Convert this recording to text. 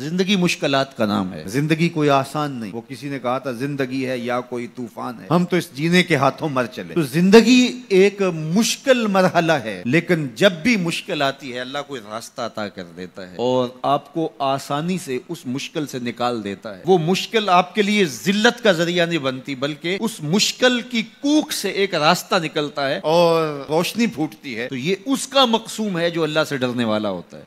जिंदगी मुश्किलात का नाम है जिंदगी कोई आसान नहीं वो किसी ने कहा था जिंदगी है या कोई तूफान है हम तो इस जीने के हाथों मर चले तो जिंदगी एक मुश्किल मरहला है लेकिन जब भी मुश्किल आती है अल्लाह कोई रास्ता अता कर देता है और आपको आसानी से उस मुश्किल से निकाल देता है वो मुश्किल आपके लिए जिल्लत का जरिया नहीं बनती बल्कि उस मुश्किल की कूख से एक रास्ता निकलता है और रोशनी फूटती है तो ये उसका मकसूम है जो अल्लाह से डरने वाला होता है